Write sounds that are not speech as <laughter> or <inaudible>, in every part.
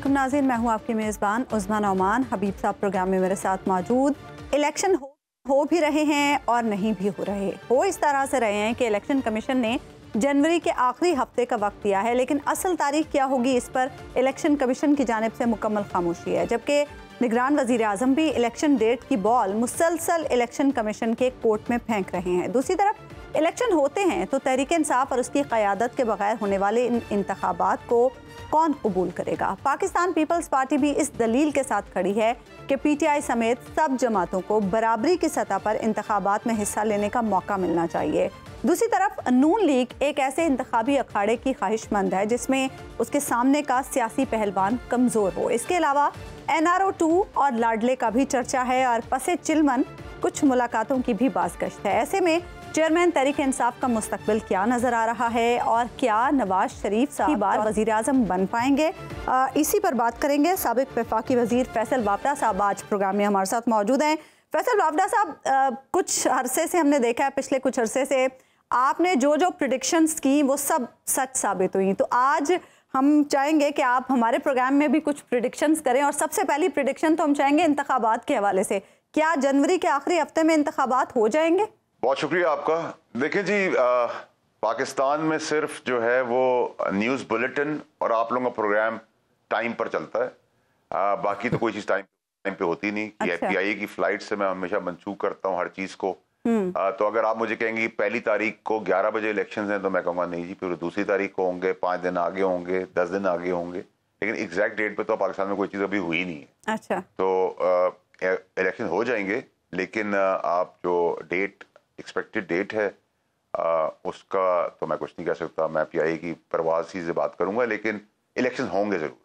वालेकुम नाजीन मैं हूँ आपके मेज़बान उस्मान ओमान हबीब साहब प्रोग्राम में मेरे साथ मौजूद इलेक्शन हो हो भी रहे हैं और नहीं भी हो रहे हो इस तरह से रहे हैं कि इलेक्शन कमीशन ने जनवरी के आखिरी हफ्ते का वक्त दिया है लेकिन असल तारीख क्या होगी इस पर इलेक्शन कमीशन की जानब से मुकम्मल खामोशी है जबकि निगरान वजीर अजम भी इलेक्शन डेट की बॉल मुसलसल इलेक्शन कमीशन के कोर्ट में फेंक रहे हैं दूसरी तरफ इलेक्शन होते हैं तो तहरीक इंसाफ और उसकी क़्यादत के बगैर होने वाले इन इंतबात को कौन कबूल करेगा पाकिस्तान पीपल्स पार्टी भी इस दलील के साथ खड़ी है कि पीटीआई समेत सब जमातों को बराबरी की सतह पर इंतबात में हिस्सा लेने का मौका मिलना चाहिए दूसरी तरफ नून लीग एक ऐसे इंतबी अखाड़े की ख्वाहिशमंद है जिसमें उसके सामने का सियासी पहलवान कमज़ोर हो इसके अलावा एन आर और लाडले का भी चर्चा है और पसे चिलमन कुछ मुलाकातों की भी बाजगश्त है ऐसे में चेयरमैन तहरीक इंसाफ का मुस्तबिल क्या नज़र आ रहा है और क्या नवाज शरीफ साहब बार वजी अजम बन पाएंगे आ, इसी पर बात करेंगे सबक वफाकी वजीर फैसल वापडा साहब आज प्रोग्राम में हमारे साथ मौजूद हैं फैसल वापडा साहब कुछ अरसे से हमने देखा है पिछले कुछ अरसे से आपने जो जो प्रडिक्शंस की वो सब सच साबित हुई तो आज हम चाहेंगे कि आप हमारे प्रोग्राम में भी कुछ प्रडिक्शंस करें और सबसे पहली प्रडिक्शन तो हम चाहेंगे इंतबात के हवाले से क्या जनवरी के आखिरी हफ्ते में इंतबात हो जाएंगे बहुत शुक्रिया आपका देखें जी आ, पाकिस्तान में सिर्फ जो है वो न्यूज़ बुलेटिन और आप लोगों का प्रोग्राम टाइम पर चलता है आ, बाकी तो कोई चीज़ टाइम टाइम पे होती नहीं कि अच्छा। एफपीआई की फ्लाइट से मैं हमेशा मंसूख करता हूँ हर चीज़ को हम्म। आ, तो अगर आप मुझे कहेंगे पहली तारीख को 11 बजे इलेक्शन हैं तो मैं कहूँगा नहीं जी फिर दूसरी तारीख को होंगे पाँच दिन आगे होंगे दस दिन आगे होंगे लेकिन एग्जैक्ट डेट पर तो पाकिस्तान में कोई चीज़ अभी हुई नहीं है अच्छा तो इलेक्शन हो जाएंगे लेकिन आप जो डेट एक्सपेक्टेड डेट है आ, उसका तो मैं कुछ नहीं कह सकता मैं पीआईए की परवाज ही से बात करूंगा लेकिन इलेक्शन होंगे जरूर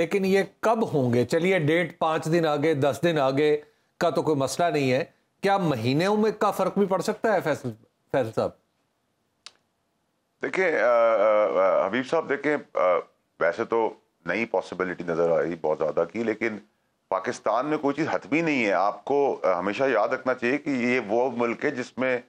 लेकिन ये कब होंगे चलिए डेट पाँच दिन आगे दस दिन आगे का तो कोई मसला नहीं है क्या महीने में का फर्क भी पड़ सकता है फैसल फैसल साहब देखिए हबीब साहब देखें वैसे तो नई पॉसिबिलिटी नज़र आ रही बहुत ज़्यादा की लेकिन पाकिस्तान में कोई चीज़ हतमी नहीं है आपको हमेशा याद रखना चाहिए कि ये वो मुल्क है जिसमें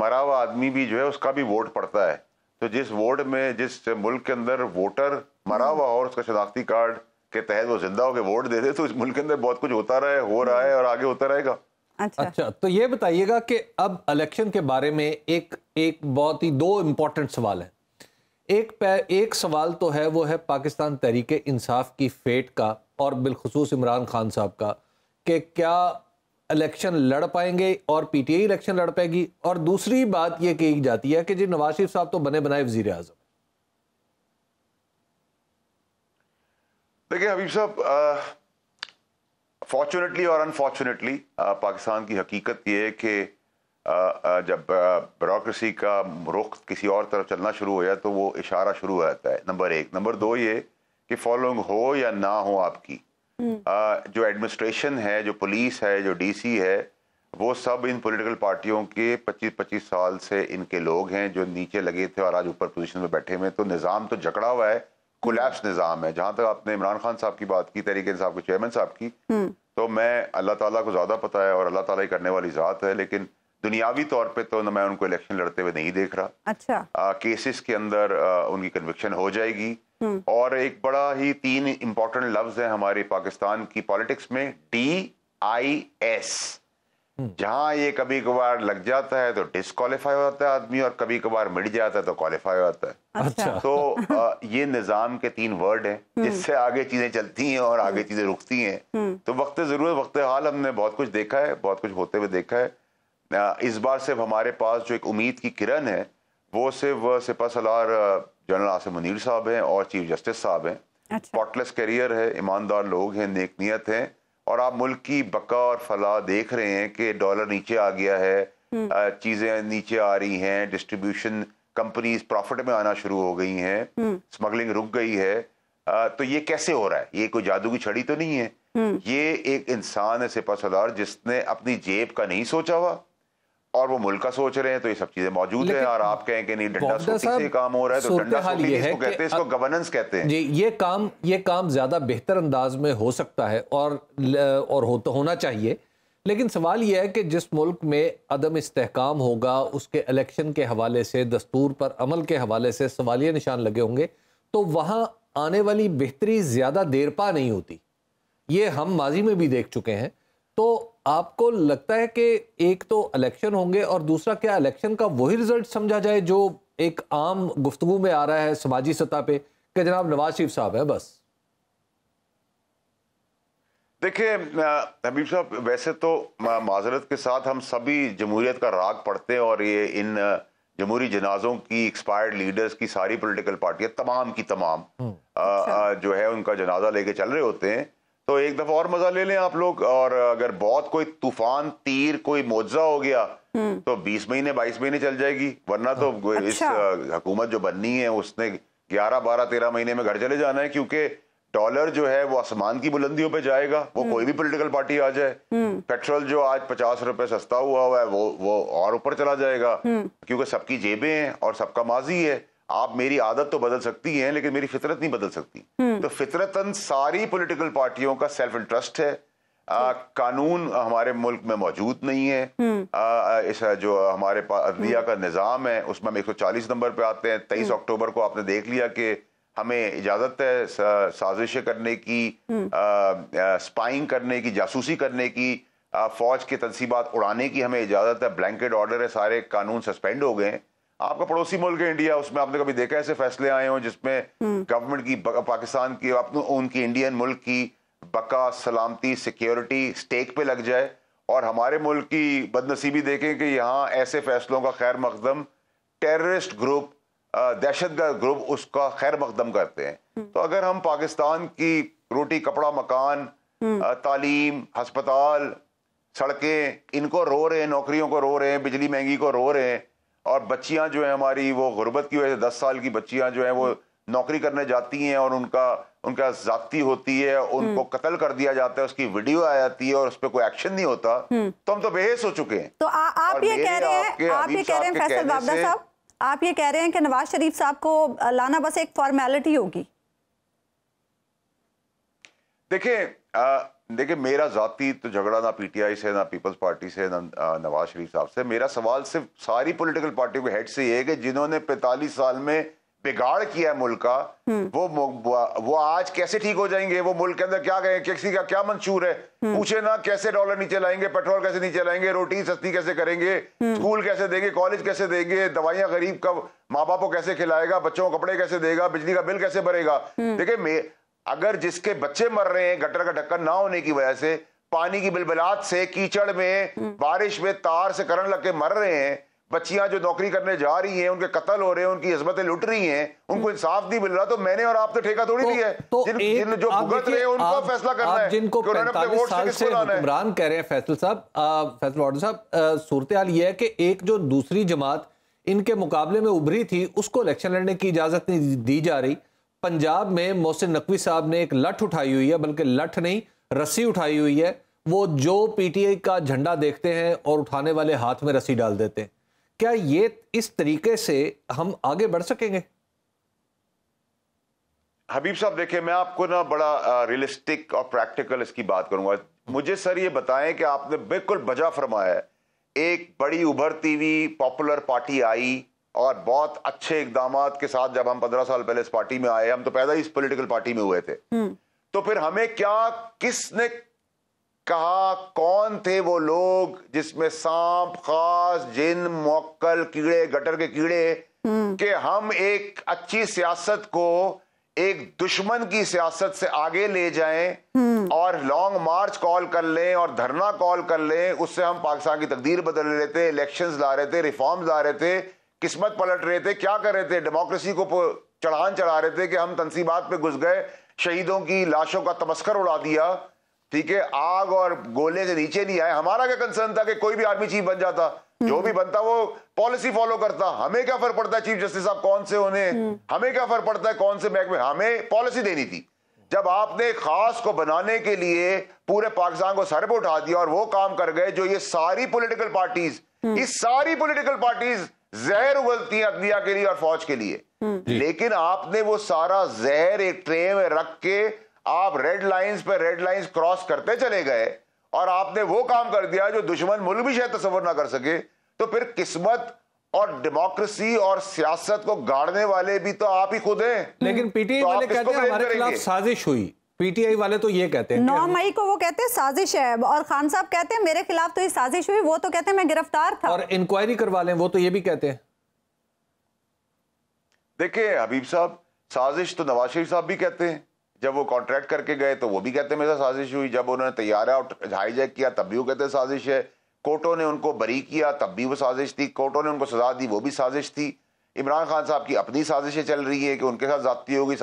मरा हुआ आदमी भी जो है उसका भी वोट पड़ता है तो जिस वोट में जिस मुल्क के अंदर वोटर मरा हुआ और उसका शनाख्ती कार्ड के तहत वो जिंदा होकर वोट दे दे तो इस मुल्क के अंदर बहुत कुछ होता रहा है हो रहा है और आगे होता रहेगा अच्छा अच्छा तो ये बताइएगा कि अब इलेक्शन के बारे में एक एक बहुत ही दो इम्पोर्टेंट सवाल है एक एक सवाल तो है वो है पाकिस्तान तहरीक इंसाफ की फेट का और बिलखसूस इमरान खान साहब का कि क्या इलेक्शन लड़ पाएंगे और पी टी आई इलेक्शन लड़ पाएगी और दूसरी बात यह कही जाती है कि जी नवाज शरीफ साहब तो बने बनाए वजीर आजम देखिए हबीब साहब फॉर्चुनेटली और अनफॉर्चुनेटली पाकिस्तान की हकीकत यह है कि जब ब्यूरोसी का रुख किसी और तरफ चलना शुरू हो जाए तो वो इशारा शुरू हो जाता है नंबर एक नंबर दो ये कि फॉलोइंग हो या ना हो आपकी हम्म। आ, जो एडमिनिस्ट्रेशन है जो पुलिस है जो डीसी है वो सब इन पॉलिटिकल पार्टियों के 25-25 साल से इनके लोग हैं जो नीचे लगे थे और आज ऊपर पोजीशन में बैठे हुए तो निज़ाम तो जकड़ा हुआ है कोलैप्स हम्म। निज़ाम है जहाँ तक आपने इमरान खान साहब की बात की तहरीक साहब के चेयरमैन साहब की हम्म। तो मैं अल्लाह ताला को ज़्यादा पता है और अल्लाह ताला ही करने वाली ज़ात है लेकिन दुनियावी तौर पे तो मैं उनको इलेक्शन लड़ते हुए नहीं देख रहा अच्छा आ, केसेस के अंदर आ, उनकी कन्विक्शन हो जाएगी हम्म। और एक बड़ा ही तीन इंपॉर्टेंट लफ्ज है हमारे पाकिस्तान की पॉलिटिक्स में डी आई एस जहां ये कभी कभार लग जाता है तो डिसक्वालीफाई होता है आदमी और कभी कभार मिट जाता है तो क्वालिफाई होता है अच्छा तो आ, <laughs> ये निज़ाम के तीन वर्ड हैं हम्म। जिससे आगे चीज़ें चलती हैं और आगे चीज़ें रुकती हैं हम्म। तो वक्त ज़रूरत वक्त हाल हमने बहुत कुछ देखा है बहुत कुछ होते हुए देखा है इस बार सिर्फ हमारे पास जो एक उम्मीद की किरण है वो सिर्फ सिपा सलार जनरल आसिम मुनीर साहब हैं और चीफ जस्टिस साहब हैं स्पॉटलेस अच्छा। करियर है ईमानदार लोग हैं नेक नियत हैं और आप मुल्क की बका और फलाह देख रहे हैं कि डॉलर नीचे आ गया है हम्म। चीज़ें नीचे आ रही हैं डिस्ट्रीब्यूशन कंपनीज प्रॉफिट में आना शुरू हो गई हैं हम्म। स्मगलिंग रुक गई है तो ये कैसे हो रहा है ये कोई जादू की छड़ी तो नहीं है हम्म। ये एक इंसान है सिपा सलार जिसने अपनी जेब का नहीं सोचा हुआ और वो मुल्क का सोच रहे हैं तो ये सब चीजें मौजूद है और आप कहें कि नहीं डंडा सोटी से काम हो रहा है तो डंडा सोटी ये इसको कहते हैं इसको गवर्नेंस कहते हैं जी ये काम ये काम ज्यादा बेहतर अंदाज में हो सकता है और और हो तो होना चाहिए लेकिन सवाल ये है कि जिस मुल्क में अदम इसकाम होगा उसके इलेक्शन के हवाले से दस्तूर पर अमल के हवाले से सवालिया निशान लगे होंगे तो वहाँ आने वाली बेहतरी ज़्यादा देर पा नहीं होती ये हम माजी में भी देख चुके हैं तो आपको लगता है कि एक तो इलेक्शन होंगे और दूसरा क्या इलेक्शन का वही रिजल्ट समझा जाए जो एक आम गुफ्तु में आ रहा है समाजी सतह पे कि जनाब नवाज शरीफ साहब है बस देखिए हबीब साहब वैसे तो माजरत के साथ हम सभी जमहूरियत का राग पढ़ते हैं और ये इन जमहूरी जनाजों की एक्सपायर्ड लीडर्स की सारी पॉलिटिकल पार्टियां तमाम की तमाम आ, हम्म। जो है उनका जनाजा लेके चल रहे होते हैं तो एक दफा और मजा ले लें आप लोग और अगर बहुत कोई तूफान तीर कोई मुआवजा हो गया हम्म। तो 20 महीने 22 महीने चल जाएगी वरना तो अच्छा। इस हुकूमत जो बननी है उसने 11 12 13 महीने में घर चले जाना है क्योंकि डॉलर जो है वो आसमान की बुलंदियों पे जाएगा वो हम्म। कोई भी पॉलिटिकल पार्टी आ जाए हम्म। पेट्रोल जो आज पचास रुपए सस्ता हुआ हुआ है वो वो और ऊपर चला जाएगा क्योंकि सबकी जेबें हैं और सबका माजी है आप मेरी आदत तो बदल सकती है लेकिन मेरी फितरत नहीं बदल सकती हम्म। तो फितरतन सारी पोलिटिकल पार्टियों का सेल्फ इंटरेस्ट है आ, हम्म। कानून हमारे मुल्क में मौजूद नहीं है हम्म। आ, इस जो हमारे अदलिया का निज़ाम है उसमें हम चालीस नंबर पे आते हैं तेईस अक्टूबर को आपने देख लिया कि हमें इजाज़त है साजिशें करने की स्पाइंग करने की जासूसी करने की फौज के तनसीबात उड़ाने की हमें इजाज़त है ब्लैंकेट ऑर्डर है सारे कानून सस्पेंड हो गए हैं आपका पड़ोसी मुल्क है इंडिया उसमें आपने कभी देखा ऐसे फैसले आए हों जिसमें गवर्नमेंट हम्म। की पाकिस्तान की उनकी इंडियन मुल्क की बका सलामती सिक्योरिटी स्टेक पे लग जाए और हमारे मुल्क की बदनसीबी देखें कि यहाँ ऐसे फैसलों का खैर मकदम टेररिस्ट ग्रुप दहशतगर्द ग्रुप उसका खैर मकदम करते हैं हम्म। तो अगर हम पाकिस्तान की रोटी कपड़ा मकान हम्म। तालीम हस्पताल सड़कें इनको रो रहे हैं नौकरियों को रो रहे हैं बिजली महंगी को रो रहे हैं और बच्चियां जो हैं हमारी वो गुर्बत की वजह से दस साल की बच्चियां जो हैं वो नौकरी करने जाती हैं और उनका उनका जाती होती है उनको हम्म। कत्ल कर दिया जाता है उसकी वीडियो आ जाती है और उस पर कोई एक्शन नहीं होता हम्म। तो हम तो बेहस हो चुके हैं तो आ, आप ये कह रहे हैं आप ये कह रहे हैं फैसल साहब आप ये कह रहे हैं कि नवाज शरीफ साहब को लाना बस एक फॉर्मेलिटी होगी देखिये देखिए मेरा जाति तो झगड़ा ना पीटीआई से ना पीपल्स पार्टी से ना नवाज शरीफ साहब से मेरा सवाल सिर्फ सारी पॉलिटिकल पार्टियों के हेड से ये है कि जिन्होंने 45 साल में बिगाड़ किया है मुल्क का हम्म। वो वो आज कैसे ठीक हो जाएंगे वो मुल्क के अंदर क्या गए किसी का क्या मंशूर है हम्म। पूछे ना कैसे डॉलर नीचे लाएंगे पेट्रोल कैसे नीचे लाएंगे रोटी सस्ती कैसे करेंगे स्कूल हम्म। कैसे देंगे कॉलेज कैसे देंगे दवाइयां गरीब का माँ बाप को कैसे खिलाएगा बच्चों को कपड़े कैसे देगा बिजली का बिल कैसे भरेगा देखिये अगर जिसके बच्चे मर रहे हैं गटर का ढक्कन ना होने की वजह से पानी की बिलबिलात से कीचड़ में हम्म। बारिश में तार से करण लग के मर रहे हैं बच्चियां जो नौकरी करने जा रही हैं उनके कत्ल हो रहे हैं उनकी इज्जतें लुट रही हैं उनको हम्म। इंसाफ नहीं मिल रहा तो मैंने और आप तो ठेका थोड़ी तो- दी है तो जिन, जिन जो भुगत रहे हैं उनका फैसला करना है जिनको हुक्मरान कह रहे हैं फैसल साहब फैसल साहब सूरत हाल ये है कि एक जो दूसरी जमात इनके मुकाबले में उभरी थी उसको इलेक्शन लड़ने की इजाजत नहीं दी जा रही पंजाब में मोहसिन नकवी साहब ने एक लठ उठाई हुई है बल्कि लठ नहीं रस्सी उठाई हुई है वो जो पीटीआई का झंडा देखते हैं और उठाने वाले हाथ में रस्सी डाल देते हैं क्या ये इस तरीके से हम आगे बढ़ सकेंगे हबीब साहब देखिए मैं आपको ना बड़ा रियलिस्टिक और प्रैक्टिकल इसकी बात करूंगा मुझे सर ये बताएं कि आपने बिल्कुल बजा फरमाया एक बड़ी उभरती हुई पॉपुलर पार्टी आई और बहुत अच्छे इकदाम के साथ जब हम पंद्रह साल पहले इस पार्टी में आए हम तो पैदा ही इस पोलिटिकल पार्टी में हुए थे हम्म। तो फिर हमें क्या किसने कहा कौन थे वो लोग जिसमें सांप खास जिन मोक्कल कीड़े गटर के कीड़े हम्म। कि हम एक अच्छी सियासत को एक दुश्मन की सियासत से आगे ले जाएं हम्म। और लॉन्ग मार्च कॉल कर लें और धरना कॉल कर लें उससे हम पाकिस्तान की तकदीर बदल रहे थे इलेक्शंस ला रहे थे रिफॉर्म्स ला रहे थे किस्मत पलट रहे थे क्या कर रहे थे डेमोक्रेसी को चढ़ान चढ़ा रहे थे कि हम तनसीबात पे घुस गए शहीदों की लाशों का तमस्कर उड़ा दिया ठीक है आग और गोले के नीचे नहीं आए हमारा क्या कंसर्न था कि कोई भी आर्मी चीफ बन जाता हम्म। जो भी बनता वो पॉलिसी फॉलो करता हमें क्या फर्क पड़ता है चीफ जस्टिस साहब कौन से होने हम्म। हमें क्या फर्क पड़ता है कौन से महकमे हमें पॉलिसी देनी थी जब आपने खास को बनाने के लिए पूरे पाकिस्तान को सर पर उठा दिया और वो काम कर गए जो ये सारी पॉलिटिकल पार्टीज हम्म। इस सारी पॉलिटिकल पार्टीज जहर उगलती है अदलिया के लिए और फौज के लिए हम्म। लेकिन आपने वो सारा जहर एक ट्रे में रख के आप रेड लाइंस पे रेड लाइंस क्रॉस करते चले गए और आपने वो काम कर दिया जो दुश्मन मुल भी शायद तस्वर ना कर सके तो फिर किस्मत और डेमोक्रेसी और सियासत को गाड़ने वाले भी तो आप ही खुद हैं लेकिन पीटीए तो वाले कहते हैं हमारे खिलाफ साजिश हुई पीटीआई वाले तो ये कहते हैं नौ मई को वो कहते हैं साजिश है और खान साहब कहते हैं मेरे खिलाफ तो ये साजिश हुई वो तो कहते हैं मैं गिरफ्तार था और इंक्वायरी करवा लें वो तो ये भी कहते हैं देखिए हबीब साहब साजिश तो नवाज शरीफ साहब भी कहते हैं जब वो कॉन्ट्रैक्ट करके गए तो वो भी कहते मेरे साथ साजिश हुई जब उन्होंने तैयारा हाईजैक किया तब भी वो कहते साजिश है कोर्टों ने उनको बरी किया तब भी वो साजिश थी कोर्टों ने उनको सजा दी वो भी साजिश थी इमरान खान साहब की अपनी साजिशें चल रही है कि उनके साथ जाती होगी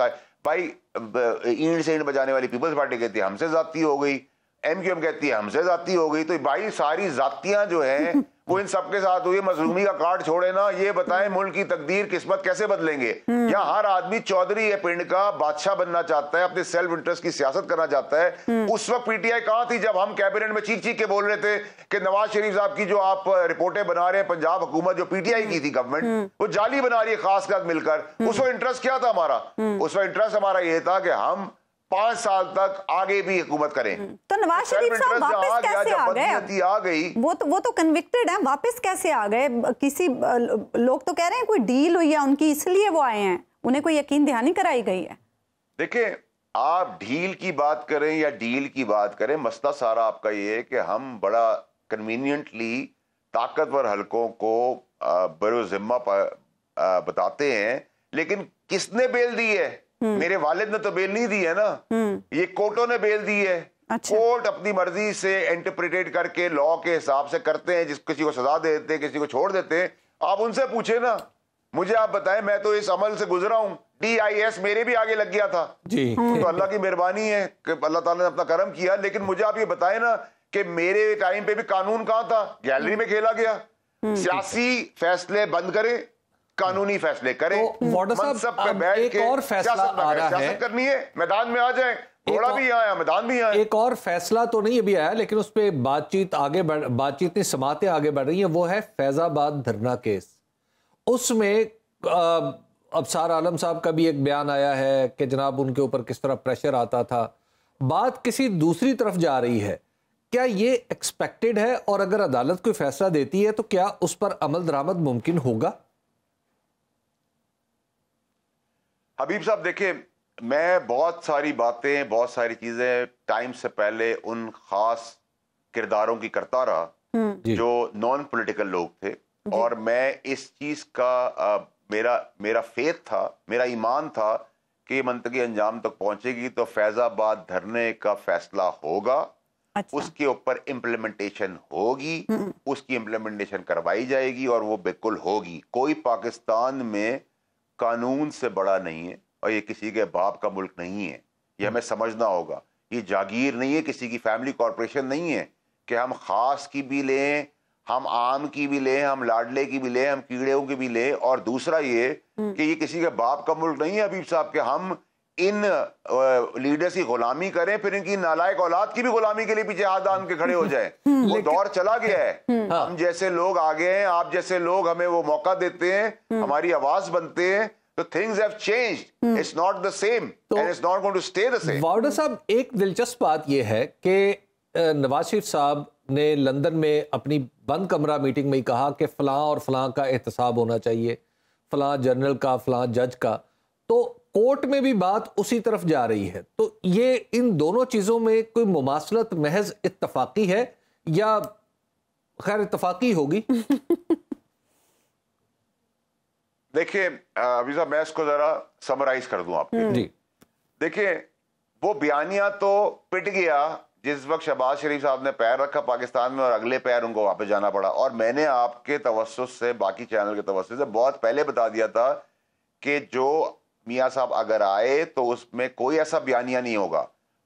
भाई ईंट से ईंट बजाने वाली पीपल्स पार्टी कहती है हमसे जाती हो गई एम कहती है हमसे जाती हो गई तो भाई सारी जातियां जो है <laughs> वो इन सबके साथ हुई मजलूमी का कार्ड छोड़े ना ये बताएं मुल्क की तकदीर किस्मत कैसे बदलेंगे हम्म। या हर आदमी चौधरी या पिंड का बादशाह बनना चाहता है अपने सेल्फ इंटरेस्ट की सियासत करना चाहता है हम्म। उस वक्त पीटीआई कहां थी जब हम कैबिनेट में चीख चीख के बोल रहे थे कि नवाज शरीफ साहब की जो आप रिपोर्टें बना रहे हैं पंजाब हुकूमत जो पीटीआई की थी गवर्नमेंट हम्म। वो जाली बना रही है खास मिलकर उस वक्त इंटरेस्ट क्या था हमारा उस वक्त इंटरेस्ट हमारा ये था कि हम पांच साल तक आगे भी हुकूमत करें हम्म। तो नवाज शरीफ साहब वापस कैसे आ गए आ गई वो तो वो तो कन्विक्टेड हैं वापस कैसे आ गए किसी लोग तो कह रहे हैं कोई डील हुई है उनकी इसलिए वो आए हैं उन्हें कोई यकीन दहानी कराई गई है देखिए आप डील की बात करें या डील की बात करें मसला सारा आपका ये है कि हम बड़ा कन्वीनियंटली ताकतवर हलकों को बरोजिम्मा बताते हैं लेकिन किसने बेल दी है हम्म। मेरे वालिद ने तो बेल नहीं दी है ना हम्म। ये कोर्टों ने बेल दी है अच्छा। कोर्ट अपनी मर्जी से इंटरप्रिटेट करके लॉ के हिसाब से करते हैं जिस किसी को सजा दे देते हैं किसी को छोड़ देते हैं आप उनसे पूछे ना मुझे आप बताएं मैं तो इस अमल से गुजरा हूँ डी आई एस मेरे भी आगे लग गया था जी हम्म। तो अल्लाह की मेहरबानी है कि अल्लाह ताला ने अपना कर्म किया लेकिन मुझे आप ये बताएं ना कि मेरे टाइम पे भी कानून कहाँ था गैलरी में खेला गया सियासी फैसले बंद करें कानूनी फैसले करें तो साहब पे बैठ के और फैसला आ रहा है करनी है मैदान में आ जाए थोड़ा भी आया मैदान भी आया एक और फैसला तो नहीं अभी आया लेकिन उस पर बातचीत आगे बढ़ बातचीत नहीं समाते आगे बढ़ रही है वो है फैजाबाद धरना केस उसमें अबसार आलम साहब का भी एक बयान आया है कि जनाब उनके ऊपर किस तरह प्रेशर आता था बात किसी दूसरी तरफ जा रही है क्या ये एक्सपेक्टेड है और अगर अदालत कोई फैसला देती है तो क्या उस पर अमल दरामद मुमकिन होगा हबीब साहब देखिए मैं बहुत सारी बातें बहुत सारी चीजें टाइम से पहले उन खास किरदारों की करता रहा हम्म। जो नॉन पॉलिटिकल लोग थे और मैं इस चीज का आ, मेरा मेरा फेथ था मेरा ईमान था कि मंतकी अंजाम तक पहुंचेगी तो फैजाबाद धरने का फैसला होगा अच्छा। उसके ऊपर इम्प्लीमेंटेशन होगी हम्म। उसकी इम्प्लीमेंटेशन करवाई जाएगी और वो बिल्कुल होगी कोई पाकिस्तान में कानून से बड़ा नहीं है और ये किसी के बाप का मुल्क नहीं है ये हमें समझना होगा ये जागीर नहीं है किसी की फैमिली कॉरपोरेशन नहीं है कि हम खास की भी लें हम आम की भी लें हम लाडले की भी लें हम कीड़े की भी लें और दूसरा ये हम्म। कि ये किसी के बाप का मुल्क नहीं है अबीब साहब के हम इन लीडर्स की गुलामी करें फिर इनकी नालायक औलाद की भी गुलामी के लिए पीछे हाथ दान के खड़े हो हम्म। जाए हम्म। वो दौर चला गया है हम्म। हम हाँ। जैसे लोग आगे हैं आप जैसे लोग हमें वो मौका देते हैं हमारी आवाज बनते हैं तो things have changed it's not the same and it's not going to stay the same वार्डर साहब एक दिलचस्प बात यह है कि नवाज शरीफ साहब ने लंदन में अपनी बंद कमरा मीटिंग में ही कहा कि फलां और फलां का एहतसाब होना चाहिए फलां जनरल का फलां जज का तो कोर्ट में भी बात उसी तरफ जा रही है तो ये इन दोनों चीज़ों में कोई मुमासलत महज इतफाक़ी है या खैर इतफाक़ी होगी <laughs> देखिए अभी मैं इसको ज़रा समराइज कर दूं आपके जी देखिए वो बयानिया तो पिट गया जिस वक्त शहबाज शरीफ साहब ने पैर रखा पाकिस्तान में और अगले पैर उनको वापस जाना पड़ा और मैंने आपके तवसत से बाकी चैनल के तवसत से बहुत पहले बता दिया था कि जो मियाँ साहब अगर आए तो उसमें कोई ऐसा बयानिया नहीं होगा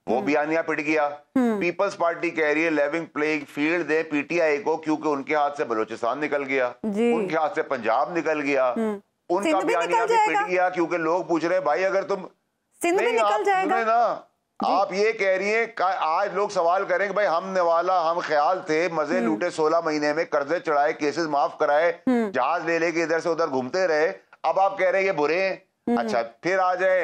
वो हम्म। बयानिया पिट गया हम्म। पीपल्स पार्टी कह रही है लेविंग प्लेइंग फील्ड दे पीटीआई को क्योंकि उनके हाथ से बलोचिस्तान निकल गया उनके हाथ से पंजाब निकल गया हम्म। उनका बयानिया भी पिट गया क्योंकि लोग पूछ रहे हैं भाई अगर तुम सिंध में निकल जाएगा ना आप ये कह रही है आज लोग सवाल करें कि भाई हम निवाला हम ख्याल थे मजे लूटे सोलह महीने में कर्जे चढ़ाए केसेस माफ कराए जहाज ले लेके इधर से उधर घूमते रहे अब आप कह रहे हैं ये बुरे हैं अच्छा हम्म। फिर आ जाए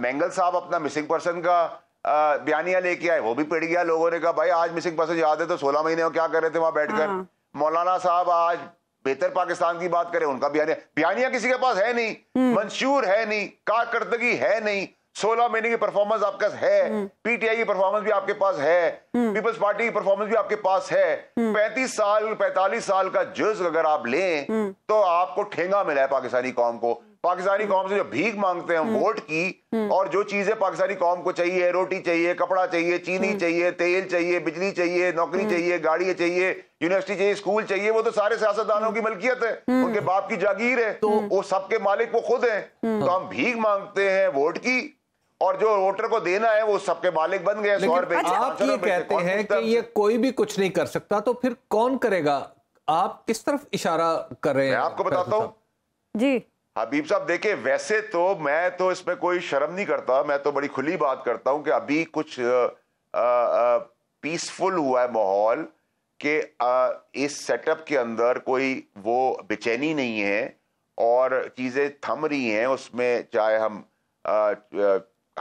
मैंगल साहब अपना मिसिंग पर्सन का बयानिया लेके आए वो भी पिट गया लोगों ने कहा भाई आज मिसिंग पर्सन याद है तो सोलह महीने हो क्या कर रहे थे वहां बैठकर हाँ। मौलाना साहब आज बेहतर पाकिस्तान की बात करें उनका बयानिया बयानिया किसी के पास है नहीं हम्म। मंशूर है नहीं कारकर्दगी है नहीं सोलह महीने की परफॉर्मेंस आपके पास है पीटीआई हम्म। की परफॉर्मेंस भी आपके पास है पीपल्स पार्टी की परफॉर्मेंस भी आपके पास है पैंतीस साल पैंतालीस साल का जुज अगर आप लें तो आपको ठेंगा मिला है पाकिस्तानी कौम को पाकिस्तानी कौम से जो भीख मांगते हैं हम्म। वोट की हम्म। और जो चीजें पाकिस्तानी कौम को चाहिए रोटी चाहिए कपड़ा चाहिए चीनी हम्म। चाहिए तेल चाहिए बिजली चाहिए नौकरी चाहिए गाड़ी चाहिए यूनिवर्सिटी चाहिए स्कूल चाहिए वो तो सारे सियासतदानों की मलकियत है उनके बाप की जागीर है तो वो सबके मालिक वो खुद है तो हम भीख मांगते हैं वोट की और जो वोटर को देना है वो सबके मालिक बन गए सौ रुपए अच्छा, आप ये कहते हैं कि ये कोई भी कुछ नहीं कर सकता तो फिर कौन करेगा आप किस तरफ इशारा कर रहे हैं आपको बताता हूँ जी हबीब साहब देखिए वैसे तो मैं तो इसमें कोई शर्म नहीं करता मैं तो बड़ी खुली बात करता हूं कि अभी कुछ पीसफुल हुआ है माहौल कि इस सेटअप के अंदर कोई वो बेचैनी नहीं है और चीज़ें थम रही हैं उसमें चाहे हम आ,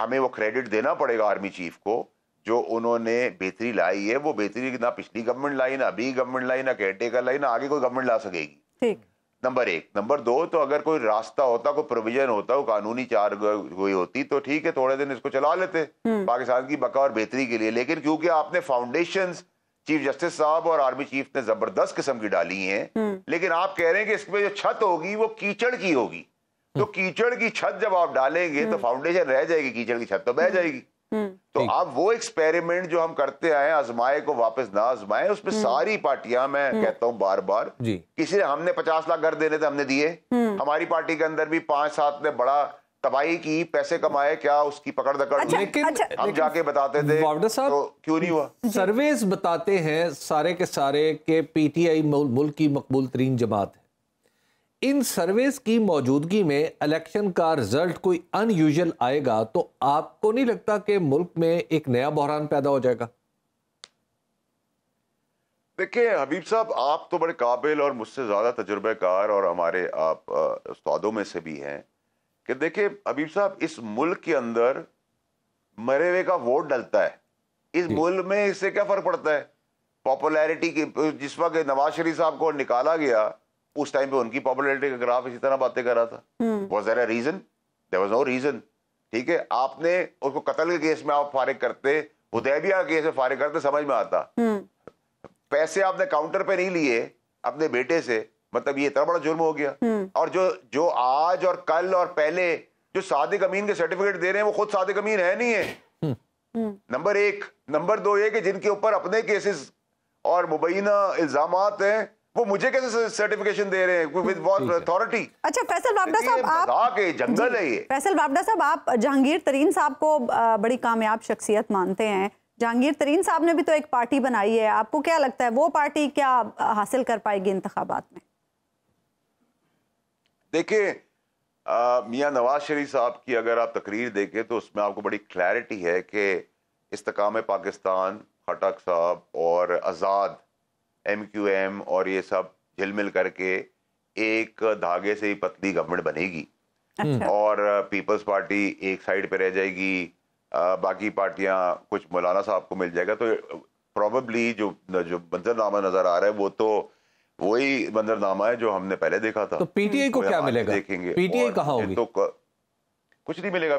हमें वो क्रेडिट देना पड़ेगा आर्मी चीफ को जो उन्होंने बेहतरी लाई है वो बेहतरी ना पिछली गवर्नमेंट लाई ना अभी गवर्नमेंट लाई ना केयर टेकर लाई ना आगे कोई गवर्नमेंट ला सकेगी ठीक नंबर एक नंबर दो तो अगर कोई रास्ता होता कोई प्रोविजन होता वो कानूनी चार हुई होती तो ठीक है थोड़े दिन इसको चला लेते हम्म। पाकिस्तान की बका और बेहतरी के लिए लेकिन क्योंकि आपने फाउंडेशन चीफ जस्टिस साहब और आर्मी चीफ ने जबरदस्त किस्म की डाली है हम्म। लेकिन आप कह रहे हैं कि इसमें जो छत होगी वो कीचड़ की होगी तो हम्म। कीचड़ की छत जब आप डालेंगे तो फाउंडेशन रह जाएगी कीचड़ की छत तो बह जाएगी हम्म, तो आप वो एक्सपेरिमेंट जो हम करते आए आजमाए को वापस ना आजमाए उसमें हम्म। सारी पार्टियां मैं हम्म। कहता हूँ बार बार किसी ने हमने पचास लाख घर देने थे हमने दिए हमारी पार्टी के अंदर भी पांच सात ने बड़ा तबाही की पैसे कमाए क्या उसकी पकड़ दकड़ अच्छा, लेकिन अच्छा, हम जाके बताते थे तो क्यों नहीं हुआ सर्वेज बताते हैं सारे के सारे के पीटीआई मुल्क की मकबूल तरीन जमात है इन सर्वेस की मौजूदगी में इलेक्शन का रिजल्ट कोई अनयूजल आएगा तो आपको नहीं लगता कि मुल्क में एक नया बहरान पैदा हो जाएगा देखिए हबीब साहब आप तो बड़े काबिल और मुझसे ज़्यादा तजुर्बेकार और हमारे आप उस्तादों में से भी हैं कि देखिए हबीब साहब इस मुल्क के अंदर मरे हुए का वोट डलता है इस मुल्क में इससे क्या फ़र्क पड़ता है पॉपुलैरिटी की जिस वक्त नवाज शरीफ साहब को निकाला गया उस टाइम पे उनकी पॉपुलरिटी का ग्राफ इसी तरह बातें कर रहा था was there a reason there was no reason ठीक है आपने उसको कतल के केस में आप फारिग करते हुदैबिया के केस में फारिग करते समझ में आता हम्म। पैसे आपने काउंटर पे नहीं लिए अपने बेटे से मतलब ये इतना बड़ा जुर्म हो गया हम्म। और जो जो आज और कल और पहले जो सादिक अमीन के सर्टिफिकेट दे रहे हैं वो खुद सादिक अमीन है नहीं है नंबर हम्म। एक नंबर दो ये कि जिनके ऊपर अपने केसेस और मुबैना इल्जाम हैं वो मुझे कैसे सर्टिफिकेशन दे रहे हैं विद बहुत अथॉरिटी अच्छा फैसल बाबडा साहब आप के जंगल है ये फैसल बाबडा साहब आप जहांगीर तरीन साहब को बड़ी कामयाब शख्सियत मानते हैं जहांगीर तरीन साहब ने भी तो एक पार्टी बनाई है आपको क्या लगता है वो पार्टी क्या हासिल कर पाएगी इंतखाबात में देखिए मियां नवाज शरीफ साहब की अगर आप तकरीर देखें तो उसमें आपको बड़ी क्लैरिटी है कि इस्तकाम पाकिस्तान खटक साहब और आज़ाद एम और ये सब झिलमिल करके एक धागे से ही पतली गवर्नमेंट बनेगी अच्छा। हम्म। और पीपल्स पार्टी एक साइड पे रह जाएगी आ, बाकी पार्टियां कुछ मौलाना साहब को मिल जाएगा तो प्रॉबली जो जो मंजरनामा नजर आ रहा है वो तो वही मंजरनामा है जो हमने पहले देखा था तो पीटीआई को क्या मिलेगा देखेंगे पीटीआई कहा होगी तो कुछ नहीं मिलेगा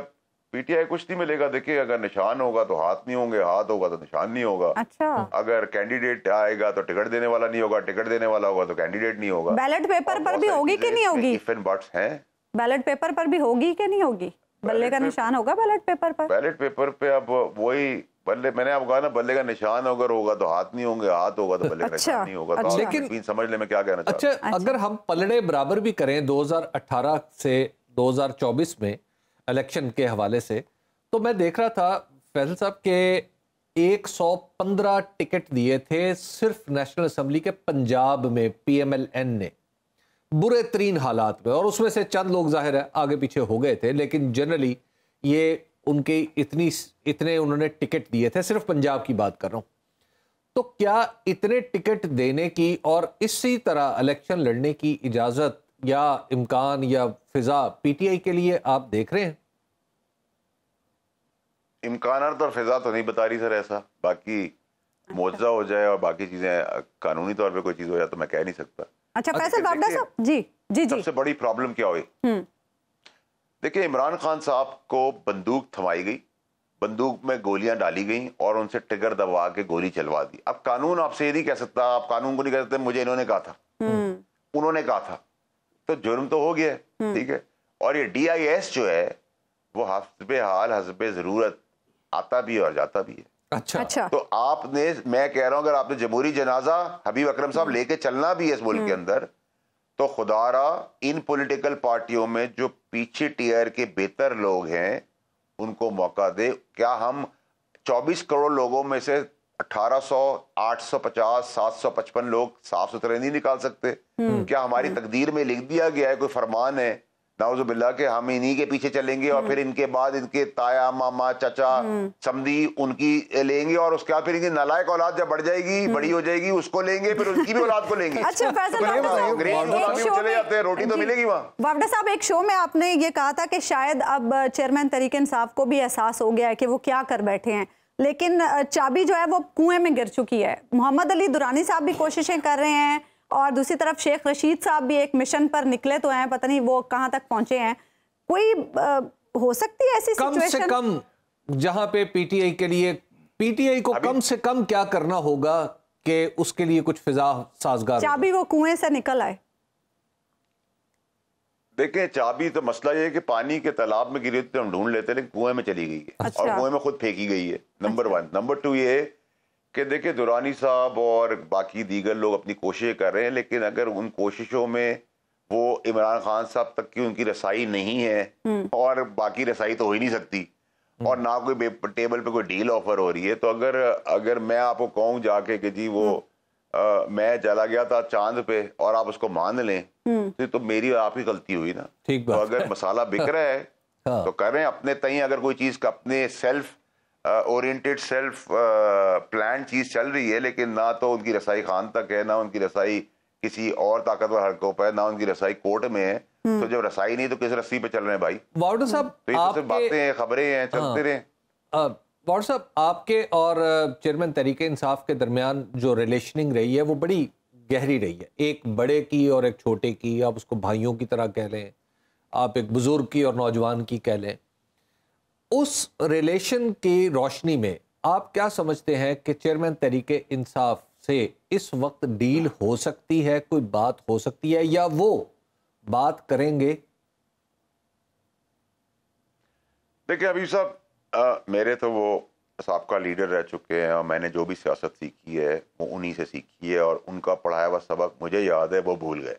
पीटीआई कुछ नहीं मिलेगा देखिए अगर निशान होगा तो हाथ नहीं होंगे हाथ होगा तो निशान नहीं होगा अच्छा अगर कैंडिडेट आएगा तो टिकट देने वाला नहीं होगा टिकट देने वाला होगा तो कैंडिडेट नहीं होगा बैलेट पेपर पर भी होगी कि नहीं होगी इफ टिफिन बॉट्स हैं बैलेट पेपर पर भी होगी कि नहीं होगी बल्ले का निशान होगा बैलेट पेपर पर बैलेट पेपर पे अब वही बल्ले मैंने आपको कहा ना बल्ले का निशान अगर होगा तो हाथ नहीं होंगे हाथ होगा तो बल्ले का अच्छा, निशान नहीं होगा तो अच्छा, तो लेकिन समझने में क्या कहना अच्छा, अच्छा अगर हम पलड़े बराबर भी करें 2018 से 2024 में इलेक्शन के हवाले से तो मैं देख रहा था फैजल साहब के 115 टिकट दिए थे सिर्फ नेशनल असम्बली के पंजाब में पीएमएलएन ने बुरे तरीन हालात में और उसमें से चंद लोग जाहिर है आगे पीछे हो गए थे लेकिन जनरली ये उनके इतनी इतने उन्होंने टिकट दिए थे सिर्फ पंजाब की बात कर रहा हूँ तो क्या इतने टिकट देने की और इसी तरह इलेक्शन लड़ने की इजाज़त या इम्कान या फिजा पीटीआई के लिए आप देख रहे हैं इम्कान और तो फिजा तो नहीं बता रही सर ऐसा बाकी अच्छा। मुआवजा हो जाए और बाकी चीजें कानूनी तौर पे कोई चीज हो जाए तो मैं कह नहीं सकता अच्छा फैसल बाबडा साहब जी जी जी सबसे बड़ी प्रॉब्लम क्या हुई हम्म। देखिए इमरान खान साहब को बंदूक थमाई गई बंदूक में गोलियां डाली गई और उनसे ट्रिगर दबा के गोली चलवा दी अब कानून आपसे ये नहीं कह सकता आप कानून को नहीं कह सकते मुझे इन्होंने कहा था हम्म। उन्होंने कहा था तो जुर्म तो हो गया हम्म। ठीक है और ये डीआईएस जो है वो हसब हाल हसब जरूरत आता भी है और जाता भी है अच्छा अच्छा तो आपने मैं कह रहा हूं अगर आपने जमहूरी जनाजा हबीब अकरम साहब हम्म। लेके चलना भी है इस मुल्क के हम्म। अंदर तो खुदारा इन पॉलिटिकल पार्टियों में जो पीछे टीयर के बेहतर लोग हैं उनको मौका दे क्या हम 24 करोड़ लोगों में से 1800, 850, 755 लोग साफ सुथरे नहीं निकाल सकते हम्म। क्या हमारी तकदीर में लिख दिया गया है कोई फरमान है नाउजबिल्ला के हम इन्हीं के पीछे चलेंगे और हम्म। फिर इनके बाद इनके ताया मामा चाचा हम्म। समी उनकी लेंगे और उसके बाद फिर इनकी नालायक औलाद जब बढ़ जाएगी बड़ी हो जाएगी उसको लेंगे फिर उनकी भी औलाद को लेंगे <laughs> अच्छा, रोटी तो मिलेगी वहाँ वावडा साहब एक शो में आपने ये कहा था कि शायद अब चेयरमैन तरीके इंसाफ को भी एहसास हो गया है कि वो क्या कर बैठे हैं लेकिन चाबी जो है वो कुएं में गिर चुकी है मोहम्मद अली दुरानी साहब भी कोशिशें कर रहे हैं और दूसरी तरफ शेख रशीद साहब भी एक मिशन पर निकले तो हैं पता नहीं वो कहाँ तक पहुंचे हैं कोई आ, हो सकती है ऐसी कम से कम जहां पे पीटीआई के लिए पीटीआई को कम से कम क्या करना होगा कि उसके लिए कुछ फिजा साजगार चाबी वो कुएं से निकल आए देखिए चाबी तो मसला ये है कि पानी के तालाब में गिरी तो हम ढूंढ लेते हैं लेकिन कुएं में चली गई है अच्छा। और कुएं में खुद फेंकी गई है नंबर वन नंबर टू ये कि देखिए दुरानी साहब और बाकी दीगर लोग अपनी कोशिश कर रहे हैं लेकिन अगर उन कोशिशों में वो इमरान खान साहब तक की उनकी रसाई नहीं है हम्म। और बाकी रसाई तो हो ही नहीं सकती हम्म। और ना कोई टेबल पे कोई डील ऑफर हो रही है तो अगर अगर मैं आपको कहूँ जाके कि जी वो हम्म। मैं चला गया था चांद पे और आप उसको मान लें हम्म। तो, तो मेरी और आपकी गलती हुई ना ठीक तो अगर मसाला बिक रहा है <laughs> हाँ। तो करें अपने तई अगर कोई चीज़ का अपने सेल्फ ओरिएंटेड सेल्फ प्लान चीज़ चल रही है लेकिन ना तो उनकी रसाई खान तक है ना उनकी रसाई किसी और ताकतवर हड़कों पर ना उनकी रसाई कोर्ट में है हम्म। तो जब रसाई नहीं तो किस रस्सी पे चल रहे हैं भाई वाउडर साहब तो ये तो बातें हैं खबरें हैं चलते हाँ। रहे गौर साहब आपके और चेयरमैन तरीके इंसाफ के दरमियान जो रिलेशनिंग रही है वो बड़ी गहरी रही है एक बड़े की और एक छोटे की आप उसको भाइयों की तरह कह लें आप एक बुज़ुर्ग की और नौजवान की कह लें उस रिलेशन की रोशनी में आप क्या समझते हैं कि चेयरमैन तरीके इंसाफ से इस वक्त डील हो सकती है कोई बात हो सकती है या वो बात करेंगे देखिए अभी साहब आ, मेरे तो वो सबका लीडर रह चुके हैं और मैंने जो भी सियासत सीखी है वो उन्हीं से सीखी है और उनका पढ़ाया हुआ सबक मुझे याद है वो भूल गए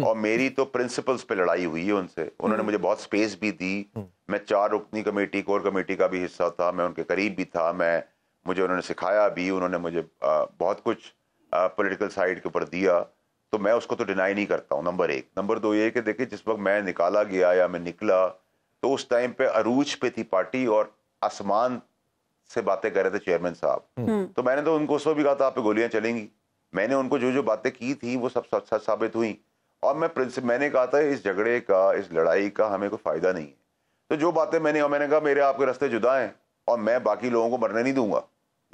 हम्म। और मेरी तो प्रिंसिपल्स पे लड़ाई हुई है उनसे उन्होंने हम्म। मुझे बहुत स्पेस भी दी हम्म। मैं चार रुकनी कमेटी कोर कमेटी का भी हिस्सा था मैं उनके करीब भी था मैं मुझे उन्होंने सिखाया भी उन्होंने मुझे बहुत कुछ पॉलिटिकल साइड के ऊपर दिया तो मैं उसको तो डिनाई नहीं करता हूँ नंबर एक नंबर दो ये कि देखिए जिस वक्त मैं निकाला गया या मैं निकला तो उस टाइम पे अरूज पे थी पार्टी और आसमान से बातें कर रहे थे चेयरमैन साहब हम्म। हम्म। तो मैंने तो उनको उस भी कहा था आप गोलियां चलेंगी मैंने उनको जो जो बातें की थी वो सब सच साबित हुई और मैं प्रिंसिप मैंने कहा था इस झगड़े का इस लड़ाई का हमें कोई फ़ायदा नहीं है तो जो बातें मैंने और मैंने कहा मेरे आपके रास्ते जुदा हैं और मैं बाकी लोगों को मरने नहीं दूंगा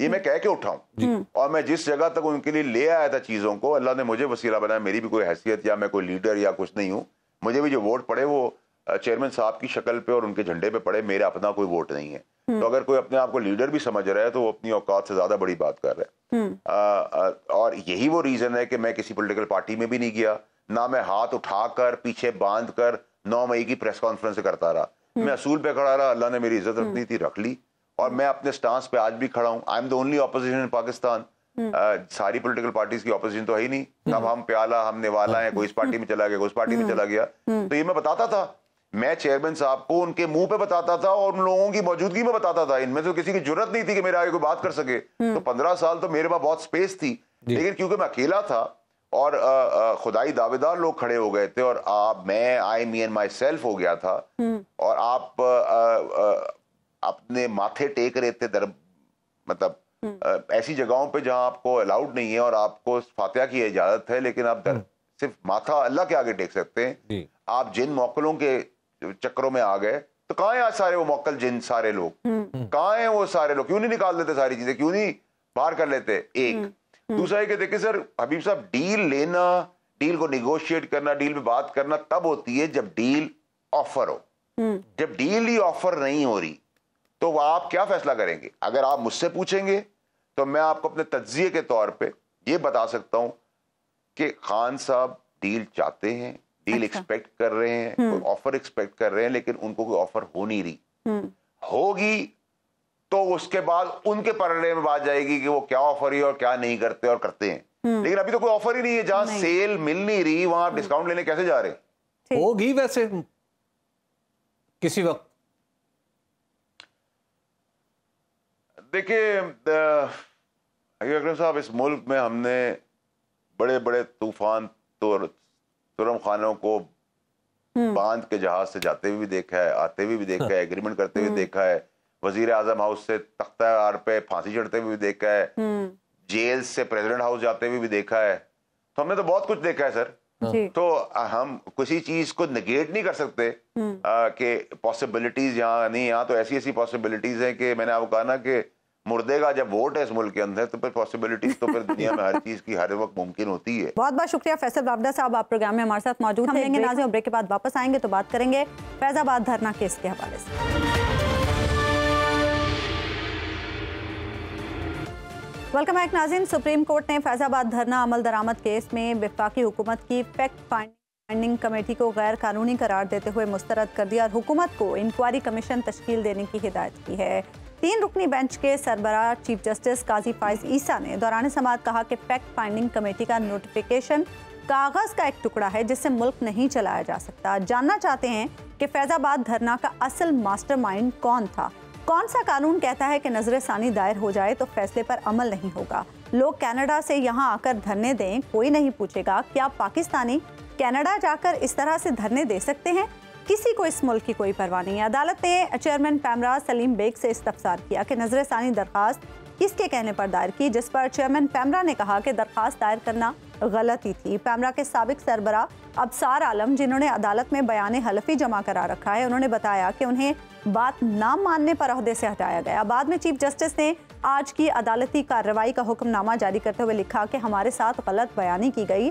ये मैं हम्म। कह के उठाऊं और मैं जिस जगह तक उनके लिए ले आया था चीज़ों को अल्लाह ने मुझे वसीला बनाया मेरी भी कोई हैसियत या मैं कोई लीडर या कुछ नहीं हूँ मुझे भी जो वोट पड़े वो चेयरमैन साहब की शक्ल पे और उनके झंडे पे पड़े मेरा अपना कोई वोट नहीं है हम्म। तो अगर कोई अपने आप को लीडर भी समझ रहा है तो वो अपनी औकात से ज्यादा बड़ी बात कर रहा है आ, हम्म। आ, और यही वो रीजन है कि मैं किसी पोलिटिकल पार्टी में भी नहीं गया ना मैं हाथ उठाकर पीछे बांध कर नौ मई की प्रेस कॉन्फ्रेंस करता रहा हम्म। मैं असूल पे खड़ा रहा अल्लाह ने मेरी इज्जत रखनी थी रख ली और मैं अपने स्टांस पे आज भी खड़ा हूँ I am the only opposition in Pakistan सारी पॉलिटिकल पार्टीज की ऑपोजिशन तो है ही नहीं तब हम प्याला हम निवाला है कोई इस पार्टी में चला गया कोई इस पार्टी में चला गया तो ये मैं बताता था मैं चेयरमैन साहब को उनके मुंह पे बताता था और उन लोगों की मौजूदगी में बताता था इनमें तो किसी की जरूरत नहीं थी कि मेरे आगे कोई बात कर सके हम्म। तो पंद्रह साल तो मेरे पास बहुत स्पेस थी लेकिन क्योंकि मैं अकेला था और खुदाई दावेदार लोग खड़े हो गए थे और आप मैं आई मी एंड माई सेल्फ हो गया था हम्म। और आप आ, आ, आ, अपने माथे टेक रहे थे दर मतलब हम्म। ऐसी जगहों पे जहां आपको अलाउड नहीं है और आपको फातिहा की इजाजत है लेकिन आप दर सिर्फ माथा अल्लाह के आगे टेक सकते हैं आप जिन मौकलों के चक्करों में आ गए तो कहाँ है आज सारे वो मोकल जिन सारे लोग हम्म। हम्म। कहाँ है वो सारे लोग क्यों नहीं निकाल देते सारी चीजें क्यों नहीं बाहर कर लेते एक हम्म। दूसरा ये देखिए सर हबीब साहब डील लेना डील को निगोशिएट करना डील पे बात करना तब होती है जब डील ऑफर हो जब डील ही ऑफर नहीं हो रही तो आप क्या फैसला करेंगे अगर आप मुझसे पूछेंगे तो मैं आपको अपने तजिए के तौर पे ये बता सकता हूं कि खान साहब डील चाहते हैं डील अच्छा। एक्सपेक्ट कर रहे हैं कोई हम्म। ऑफर एक्सपेक्ट कर रहे हैं लेकिन उनको कोई ऑफर हो नहीं रही हम्म। होगी तो उसके बाद उनके परड़े में बात जाएगी कि वो क्या ऑफर ही और क्या नहीं करते और करते हैं हम्म। लेकिन अभी तो कोई ऑफर ही नहीं है जहां सेल मिल नहीं रही वहां आप डिस्काउंट लेने कैसे जा रहे होगी वैसे किसी वक्त देखिए साहब इस मुल्क में हमने बड़े बड़े तूफान तो तुरम खानों को हम्म। बांध के जहाज से जाते हुए भी देखा है आते हुए भी देखा है एग्रीमेंट हम्म। करते हुए हम्म। देखा है वजीर आजम हाउस से तख्तार पे फांसी चढ़ते हुए भी देखा है जेल से प्रेसिडेंट हाउस जाते हुए भी देखा है तो हमने तो बहुत कुछ देखा है सर हाँ। तो हम किसी चीज को निगेट नहीं कर सकते कि पॉसिबिलिटीज यहाँ नहीं यहाँ तो ऐसी ऐसी पॉसिबिलिटीज हैं कि मैंने आपको कहा ना कि मुर्दे का जब वोट है इस मुल्क के अंदर तो फिर पॉसिबिलिटीज तो फिर दुनिया में हर चीज की हर वक्त मुमकिन होती है बहुत बहुत शुक्रिया फैसल बाबडा साहब आप प्रोग्राम में हमारे साथ मौजूद हम लेंगे नाजे ब्रेक के बाद वापस आएंगे तो बात करेंगे फैजाबाद धरना केस के हवाले से वेलकम बैक नाजिन सुप्रीम कोर्ट ने फैजाबाद धरना अमल दरामद केस में विफाकी हुकूमत की फैक्ट फाइंडिंग कमेटी को गैर कानूनी करार देते हुए मुस्तरद कर दिया और हुकूमत को इंक्वायरी कमीशन तश्कील देने की हिदायत की है तीन रुकनी बेंच के सरबरा चीफ जस्टिस काजी फाइज ईसा ने दौरान समाज कहा कि फैक्ट फाइंडिंग कमेटी का नोटिफिकेशन कागज़ का एक टुकड़ा है जिससे मुल्क नहीं चलाया जा सकता जानना चाहते हैं कि फैज़ाबाद धरना का असल मास्टरमाइंड कौन था कौन सा कानून कहता है कि नजर सानी दायर हो जाए तो फैसले पर अमल नहीं होगा लोग कनाडा से यहाँ आकर धरने दें कोई नहीं पूछेगा क्या पाकिस्तानी कनाडा जाकर इस तरह से धरने दे सकते हैं किसी को इस मुल्क की कोई परवाह नहीं है अदालत ने चेयरमैन पैमराज सलीम बेग से इस्तफसार किया कि नजरसानी दरख्वास्त के कहने पर दायर की जिस पर चेयरमैन पैमरा ने कहा कि दरख्वास्त दायर करना गलती थी पैमरा के सबक सरबरा अबसार आलम जिन्होंने अदालत में बयान हलफी जमा करा रखा है उन्होंने बताया कि उन्हें बात ना मानने पर अहदे से हटाया गया बाद में चीफ जस्टिस ने आज की अदालती कार्रवाई का हुक्मनामा जारी करते हुए लिखा कि हमारे साथ गलत बयानी की गई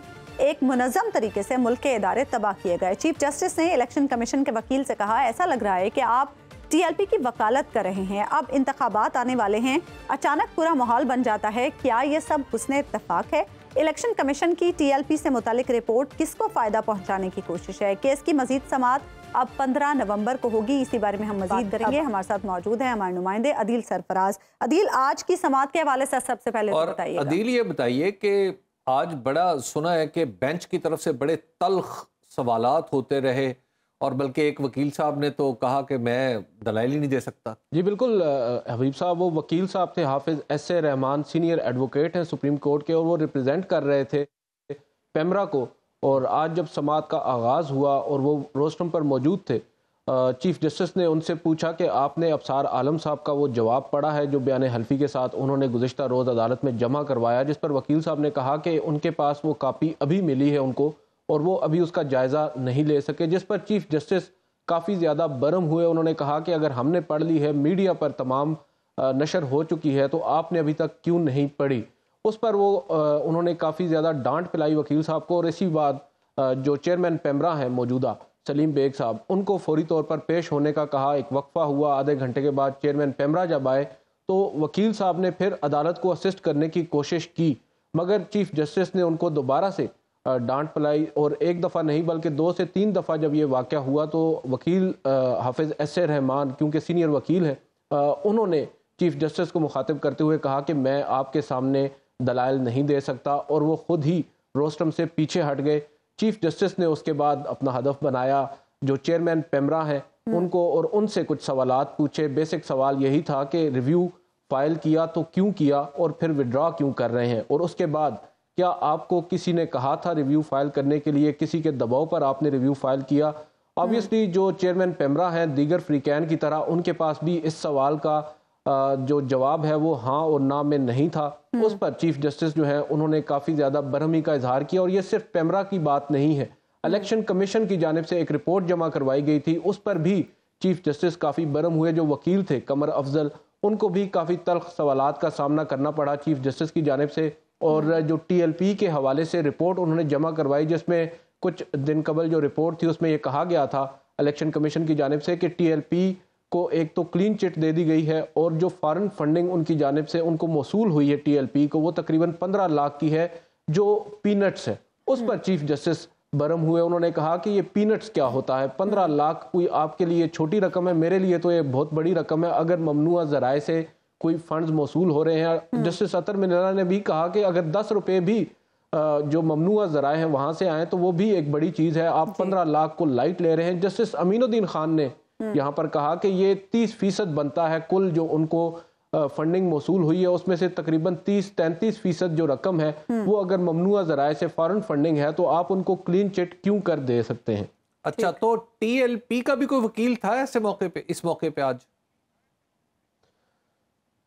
एक मुनजम तरीके से मुल्क के इदारे तबाह किए गए चीफ जस्टिस ने इलेक्शन कमीशन के वकील से कहा ऐसा लग रहा है कि आप टीएलपी की वकालत कर रहे हैं अब इंतबात आने वाले हैं अचानक पूरा माहौल बन जाता है क्या ये सब हुसन इतफाक है इलेक्शन कमीशन की टीएलपी से मुतलिक रिपोर्ट किसको फ़ायदा पहुंचाने की कोशिश है केस की मजीद समात अब 15 नवंबर को होगी इसी बारे में हम मजीद करेंगे हमारे साथ मौजूद है हमारे नुमाइंदे अदील सरफराज अदील आज की समात के हवाले से सबसे पहले तो बताइए अदील ये बताइए कि आज बड़ा सुना है कि बेंच की तरफ से बड़े तलख सवाल होते रहे और बल्कि एक वकील साहब ने तो कहा कि मैं दलाइल ही नहीं दे सकता जी बिल्कुल हबीब साहब वो वकील साहब थे Hafiz S A Rahman senior advocate हैं सुप्रीम कोर्ट के और वो रिप्रेजेंट कर रहे थे पैमरा को और आज जब समात का आगाज़ हुआ और वो रोस्टम पर मौजूद थे चीफ जस्टिस ने उनसे पूछा कि आपने अबसार आलम साहब का वो जवाब पढ़ा है जो बयान हल्फी के साथ उन्होंने गुजशत रोज़ अदालत में जमा करवाया जिस पर वकील साहब ने कहा कि उनके पास वो कापी अभी मिली है उनको और वो अभी उसका जायज़ा नहीं ले सके जिस पर चीफ जस्टिस काफ़ी ज़्यादा बरम हुए उन्होंने कहा कि अगर हमने पढ़ ली है मीडिया पर तमाम नशर हो चुकी है तो आपने अभी तक क्यों नहीं पढ़ी उस पर वो उन्होंने काफ़ी ज़्यादा डांट पिलाई वकील साहब को और इसी बात जो चेयरमैन पेमरा हैं मौजूदा सलीम बेग साहब उनको फौरी तौर पर पेश होने का कहा एक वक्फा हुआ आधे घंटे के बाद चेयरमैन पेमरा जब आए तो वकील साहब ने फिर अदालत को असिस्ट करने की कोशिश की मगर चीफ जस्टिस ने उनको दोबारा से डांट पलाई और एक दफ़ा नहीं बल्कि दो से तीन दफ़ा जब ये वाक़ हुआ तो वकील हाफिज़ एस ए रहमान क्योंकि सीनियर वकील हैं उन्होंने चीफ जस्टिस को मुखातिब करते हुए कहा कि मैं आपके सामने दलाल नहीं दे सकता और वो ख़ुद ही रोस्टम से पीछे हट गए चीफ जस्टिस ने उसके बाद अपना हदफ बनाया जो चेयरमैन पेमरा हैं हम्म। उनको और उनसे कुछ सवाल पूछे बेसिक सवाल यही था कि रिव्यू फाइल किया तो क्यों किया और फिर विड्रा क्यों कर रहे हैं और उसके बाद क्या आपको किसी ने कहा था रिव्यू फाइल करने के लिए किसी के दबाव पर आपने रिव्यू फाइल किया ऑब्वियसली हाँ। जो चेयरमैन पेमरा हैं दीगर फ्रीकैन की तरह उनके पास भी इस सवाल का जो जवाब है वो हाँ और ना में नहीं था हाँ। उस पर चीफ जस्टिस जो है उन्होंने काफ़ी ज़्यादा बरहमी का इजहार किया और ये सिर्फ पेमरा की बात नहीं है इलेक्शन हाँ। कमीशन की जानब से एक रिपोर्ट जमा करवाई गई थी उस पर भी चीफ जस्टिस काफ़ी बरम हुए जो वकील थे कमर अफजल उनको भी काफ़ी तल्ख सवाल का सामना करना पड़ा चीफ जस्टिस की जानब से और जो टीएलपी के हवाले से रिपोर्ट उन्होंने जमा करवाई जिसमें कुछ दिन कबल जो रिपोर्ट थी उसमें ये कहा गया था इलेक्शन कमीशन की जानब से कि टी को एक तो क्लीन चिट दे दी गई है और जो फॉरेन फंडिंग उनकी जानब से उनको मौसू हुई है टी को वो तकरीबन पंद्रह लाख की है जो पीनट्स है उस पर हम्म। चीफ जस्टिस बरम हुए उन्होंने कहा कि ये पीनट्स क्या होता है पंद्रह लाख कोई आपके लिए छोटी रकम है मेरे लिए तो ये बहुत बड़ी रकम है अगर ममनुआ ज़राए से कोई फंड्स मौसू हो रहे हैं हम्म। जस्टिस अतर मिनरा ने भी कहा कि अगर दस रुपये भी जो ममनू ज़रा हैं वहाँ से आए तो वो भी एक बड़ी चीज़ है आप पंद्रह लाख को लाइट ले रहे हैं जस्टिस अमीनुद्दीन खान ने हम्म। यहाँ पर कहा कि ये तीस फीसद बनता है कुल जो उनको फंडिंग मौसू हुई है उसमें से तकरीबन तीस तैंतीस फीसद जो रकम है हम्म। वो अगर ममनू जराए से फॉरन फंडिंग है तो आप उनको क्लीन चिट क्यों कर दे सकते हैं अच्छा तो टीएलपी का भी कोई वकील था ऐसे मौके पे इस मौके पे आज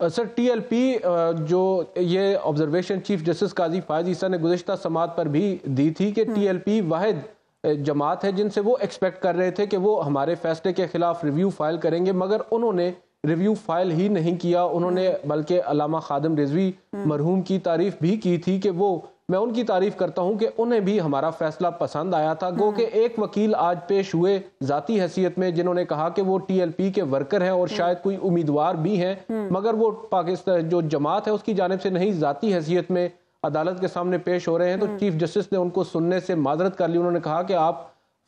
सर टीएलपी जो ये observation chief justice Qazi Faez Isa ने गुजशत समात पर भी दी थी कि टीएलपी हम्म। वाहिद जमात है जिनसे वो एक्सपेक्ट कर रहे थे कि वो हमारे फैसले के खिलाफ रिव्यू फाइल करेंगे मगर उन्होंने रिव्यू फाइल ही नहीं किया उन्होंने हम्म। बल्कि अलामा खादम रिजवी हम्म। मरहूम की तारीफ भी की थी कि वो मैं उनकी तारीफ करता हूं कि उन्हें भी हमारा फैसला पसंद आया था गो हम्म। के एक वकील आज पेश हुए जाती हैसियत में जिन्होंने कहा कि वो टीएलपी के वर्कर हैं और हम्म। शायद कोई उम्मीदवार भी हैं हम्म। मगर वो पाकिस्तान जो जमात है उसकी जानब से नहीं जाती हैसियत में अदालत के सामने पेश हो रहे हैं तो चीफ जस्टिस ने उनको सुनने से माजरत कर ली उन्होंने कहा कि आप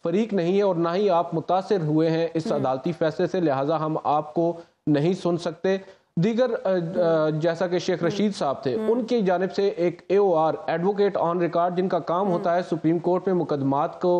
फरीक नहीं है और ना ही आप मुतासर हुए हैं इस अदालती फैसले से लिहाजा हम आपको नहीं सुन सकते दीगर जैसा कि शेख रशीद साहब थे हम्म। उनकी जानब से एक A O R advocate on record जिनका काम होता है हम्म। सुप्रीम कोर्ट में मुकदमात को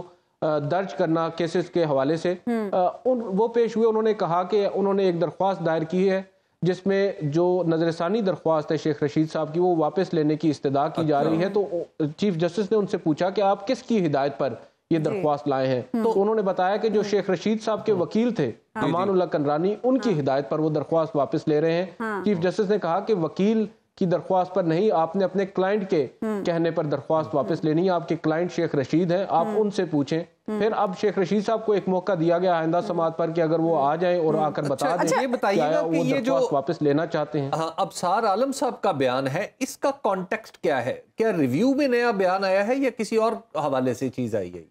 दर्ज करना केसेस के हवाले से हम्म। उन वो पेश हुए उन्होंने कहा कि उन्होंने एक दरख्वास्त दायर की है जिसमें जो नज़रसानी दरख्वास्त है शेख रशीद साहब की वो वापस लेने की इस्तः की अच्छा। जा रही है तो चीफ जस्टिस ने उनसे पूछा कि आप किसकी हिदायत पर ये दरख्वास्त लाए हैं हम्म। तो उन्होंने बताया कि जो शेख रशीद साहब के हम्म। वकील थे उल्ला कनरानी उनकी हाँ। हिदायत पर वो दरख्वास्त वापस ले रहे हैं हाँ। चीफ जस्टिस ने कहा कि वकील की दरख्वास्त पर नहीं आपने अपने क्लाइंट के हम्म। कहने पर दरख्वास्त वापस लेनी है आपके क्लाइंट शेख रशीद हैं आप उनसे पूछें फिर अब शेख रशीद साहब को एक मौका दिया गया आइंदा समाज पर कि अगर वो आ जाए और आकर अच्छा, बता अच्छा, दें ये बताइएगा कि ये जो वापस लेना चाहते हैं हाँ, अब सार आलम साहब का बयान है इसका कॉन्टेक्स्ट क्या है क्या रिव्यू में नया बयान आया है या किसी और हवाले से चीज आई है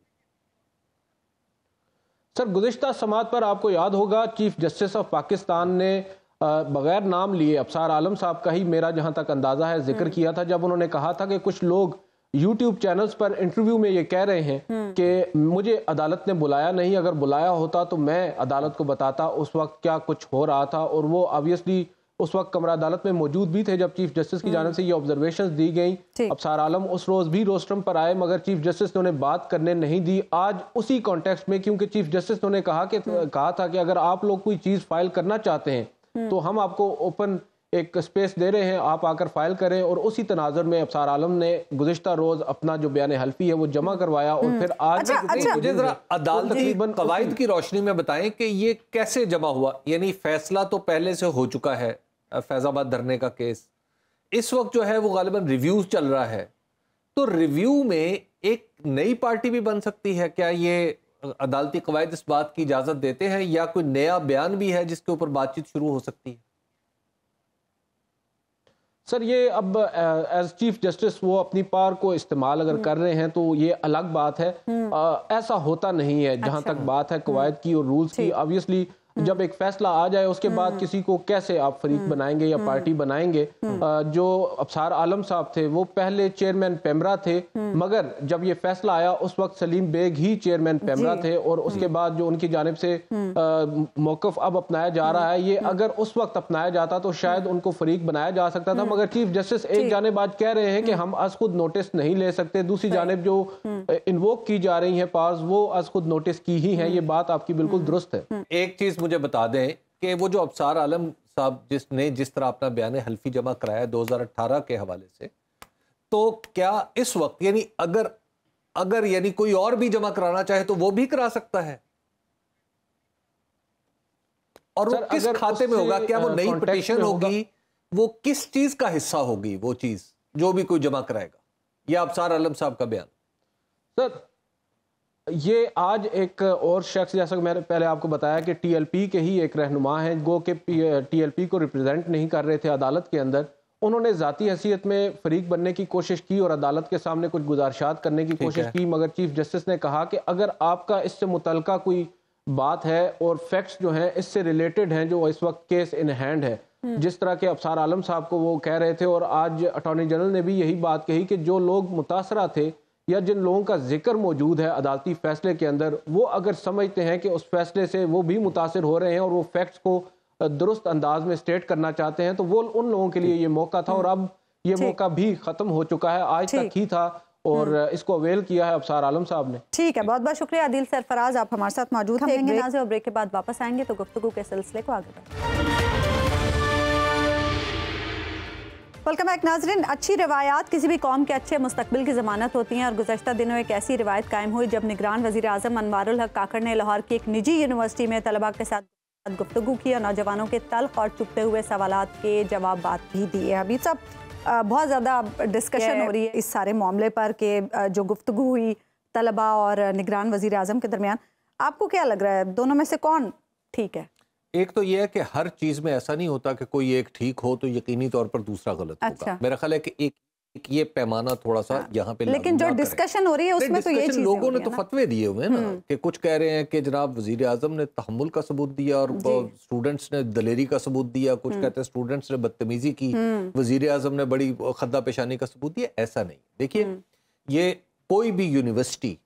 सर गुजशत समात पर आपको याद होगा चीफ जस्टिस ऑफ पाकिस्तान ने बगैर नाम लिए अफसार आलम साहब का ही मेरा जहां तक अंदाजा है जिक्र हम्म। किया था जब उन्होंने कहा था कि कुछ लोग यूट्यूब चैनल्स पर इंटरव्यू में ये कह रहे हैं हम्म। कि मुझे अदालत ने बुलाया नहीं अगर बुलाया होता तो मैं अदालत को बताता उस वक्त क्या कुछ हो रहा था और वो ऑब्वियसली उस वक्त कमरा अदालत में मौजूद भी थे जब चीफ जस्टिस की जानव से ये ऑब्जर्वेशन दी गई सार आलम उस रोज भी रोस्टम पर आए मगर चीफ जस्टिस ने उन्हें बात करने नहीं दी आज उसी कॉन्टेक्स्ट में क्योंकि चीफ जस्टिस ने कहा कि हम्म। कहा था कि अगर आप लोग कोई चीज फाइल करना चाहते हैं हम्म। तो हम आपको ओपन एक स्पेस दे रहे हैं आप आकर फाइल करें और उसी तनाजर में अफसार आलम ने गुजशत रोज अपना जो बयान हल्फी है वो जमा हम्म। करवाया और फिर आज अच्छा, अच्छा, मुझे जरा अदालती कवायद की रोशनी में बताएं कि ये कैसे जमा हुआ यानी फैसला तो पहले से हो चुका है फैज़ाबाद धरने का केस इस वक्त जो है वो गालिबा रिव्यू चल रहा है तो रिव्यू में एक नई पार्टी भी बन सकती है क्या ये अदालती कवायद इस बात की इजाज़त देते हैं या कोई नया बयान भी है जिसके ऊपर बातचीत शुरू हो सकती है सर ये अब एज चीफ जस्टिस वो अपनी पार को इस्तेमाल अगर हम्म। कर रहे हैं तो ये अलग बात है आ, हम्म। ऐसा होता नहीं है जहां अच्छा, तक बात है हम्म। कवायद की और रूल्स की ऑब्वियसली हम्म। जब एक फैसला आ जाए उसके बाद हम्म। किसी को कैसे आप फरीक हम्म। बनाएंगे या पार्टी बनाएंगे जो अबसार आलम साहब थे वो पहले चेयरमैन पैमरा थे मगर जब ये फैसला आया उस वक्त सलीम बेग ही चेयरमैन पैमरा थे और उसके बाद जो उनकी जानब से मौकफ अब अपनाया जा रहा है ये अगर उस वक्त अपनाया जाता तो शायद उनको फरीक बनाया जा सकता था मगर चीफ जस्टिस एक जानब आज कह रहे हैं कि हम आज खुद नोटिस नहीं ले सकते दूसरी जानब जो इन्वोक की जा रही है पावर्स वो आज खुद नोटिस की ही है ये बात आपकी बिल्कुल दुरुस्त है एक चीज मुझे बता दें कि वो जो अबसार आलम साहब जिसने जिस तरह अपना बयान हल्फी जमा कराया 2018 के हवाले से तो क्या इस वक्त यानी अगर अगर यानी कोई और भी जमा कराना चाहे तो वो भी करा सकता है और वो किस खाते में होगा क्या वो नई पटिशन होगी वो किस चीज का हिस्सा होगी वो चीज जो भी कोई जमा कराएगा या अबसार आलम साहब का बयान सर ये आज एक और शख्स जैसा मैंने पहले आपको बताया कि टीएलपी के ही एक रहनुमा हैं गो के टीएलपी को रिप्रेजेंट नहीं कर रहे थे अदालत के अंदर उन्होंने ज़ाती हैसियत में फरीक बनने की कोशिश की और अदालत के सामने कुछ गुजारशात करने की कोशिश की मगर चीफ जस्टिस ने कहा कि अगर आपका इससे मुतल कोई बात है और फैक्ट्स जो हैं इससे रिलेटेड हैं जो इस वक्त केस इन हैंड है हम्म। जिस तरह के अफसार आलम साहब को वो कह रहे थे और आज अटॉर्नी जनरल ने भी यही बात कही कि जो लोग मुतासरा थे या जिन लोगों का जिक्र मौजूद है अदालती फैसले के अंदर वो अगर समझते हैं कि उस फैसले से वो भी मुतासर हो रहे हैं और वो फैक्ट्स को दुरुस्त अंदाज में स्टेट करना चाहते हैं तो वो उन लोगों के लिए ये मौका था और अब ये मौका भी ख़त्म हो चुका है आज तक ही था और हम्म। इसको अवेल किया है अबसार आलम साहब ने ठीक है बहुत बहुत शुक्रिया अदिल सरफराज आप हमारे साथ मौजूद हैं ब्रेक के बाद वापस आएंगे तो गुफ्तु के सिलसिले को आगे बढ़ें वेलकम बैक नाजरन अच्छी रवायात किसी भी कौम के अच्छे मुस्तबिल की ज़मानत होती हैं और गुजशत दिनों एक ऐसी रवायत कायम हुई जब निगरान वजी अजम अनवारुल हक काकर ने लाहौर की एक निजी यूनिवर्सिटी में तलबा के साथ गुफ्तु की और नौजवानों के तलख और चुपते हुए सवाल के जवाब भी दिए अभी सब बहुत ज़्यादा डिस्कशन हो रही है इस सारे मामले पर कि जो गुफ्तु हुई तलबा और निगरान वजी अजम के दरमियान आपको क्या लग रहा है दोनों में से कौन ठीक है एक तो यह है कि हर चीज में ऐसा नहीं होता कि कोई एक ठीक हो तो यकीनी तौर पर दूसरा गलत अच्छा। होगा मेरा ख्याल है कि एक एक ये पैमाना थोड़ा सा हाँ। यहाँ पे लेकिन जो डिस्कशन हो रही है उसमें तो ये लोगों ने तो फतवे दिए हुए हैं ना हम्म। कि कुछ कह रहे हैं कि जनाब वजीर आजम ने तहमुल का सबूत दिया और स्टूडेंट्स ने दलेरी का सबूत दिया कुछ हम्म। कहते हैं स्टूडेंट्स ने बदतमीजी की हम्म। वजीर आजम ने बड़ी खदा पेशानी का सबूत दिया ऐसा नहीं देखिए ये कोई भी यूनिवर्सिटी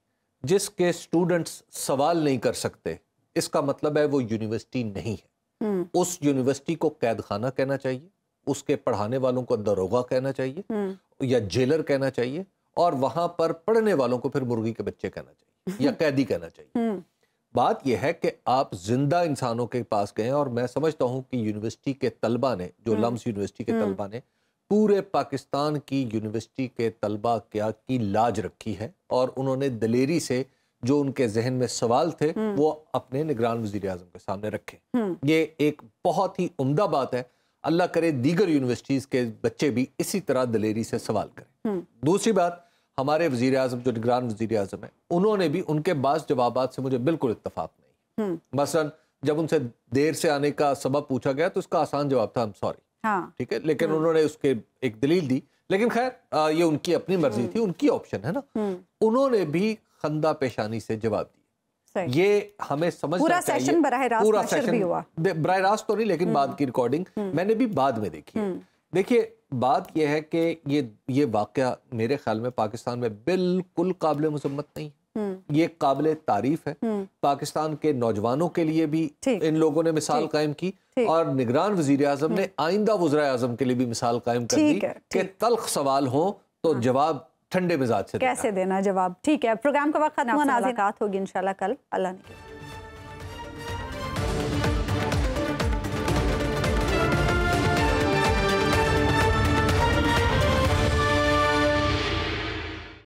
जिसके स्टूडेंट्स सवाल नहीं कर सकते इसका मतलब है वो यूनिवर्सिटी नहीं है हम्म। उस यूनिवर्सिटी को कैद खाना कहना चाहिए उसके पढ़ाने वालों को दरोगा कहना चाहिए हम्म। या जेलर कहना चाहिए और वहां पर पढ़ने वालों को फिर मुर्गी के बच्चे कहना चाहिए या <laughs> कैदी कहना चाहिए हम्म। बात यह है कि आप जिंदा इंसानों के पास गए और मैं समझता हूं कि यूनिवर्सिटी के तलबा ने जो लम्स यूनिवर्सिटी के तलबा ने पूरे पाकिस्तान की यूनिवर्सिटी के तलबा क्या की लाज रखी है और उन्होंने दलेरी से जो उनके जहन में सवाल थे वो अपने निगरान वजीर अजम के सामने रखे ये एक बहुत ही उमदा बात है अल्लाह करे दीगर यूनिवर्सिटीज़ के बच्चे भी इसी तरह दलेरी से सवाल करें दूसरी बात हमारे वजीर अजम जो निगरान वजीर अजम है उन्होंने भी उनके बाद जवाब से मुझे बिल्कुल इतफाक नहीं हम्म। मसलन जब उनसे देर से आने का सबब पूछा गया तो उसका आसान जवाब था सॉरी सॉरी हाँ। ठीक है लेकिन हाँ। उन्होंने उसके एक दलील दी लेकिन खैर ये उनकी अपनी मर्जी हम्म। थी उनकी ऑप्शन है ना हम्म। उन्होंने भी खंदा पेशानी से जवाब दिए ये हमें समझ पूरा सेशन बरह सेशन भी हुआ बरह रास्त तो नहीं लेकिन हम्म। बाद की रिकॉर्डिंग हम्म। मैंने भी बाद में देखी हम्म। देखिए बात यह है कि ये ये वाक़ मेरे ख्याल में पाकिस्तान में बिल्कुल काबिल मजम्मत नहीं ये काबिल तारीफ है पाकिस्तान के नौजवानों के लिए भी इन लोगों ने मिसाल कायम की और निगरान वजीर अजम ने आइंदा वजरा आजम के लिए भी मिसाल कायम कर दी कि तलख सवाल हो तो हाँ। जवाब ठंडे मिजाज से कैसे देना जवाब ठीक है प्रोग्राम का वक्त होगी इनशाला कल अल्लाह ने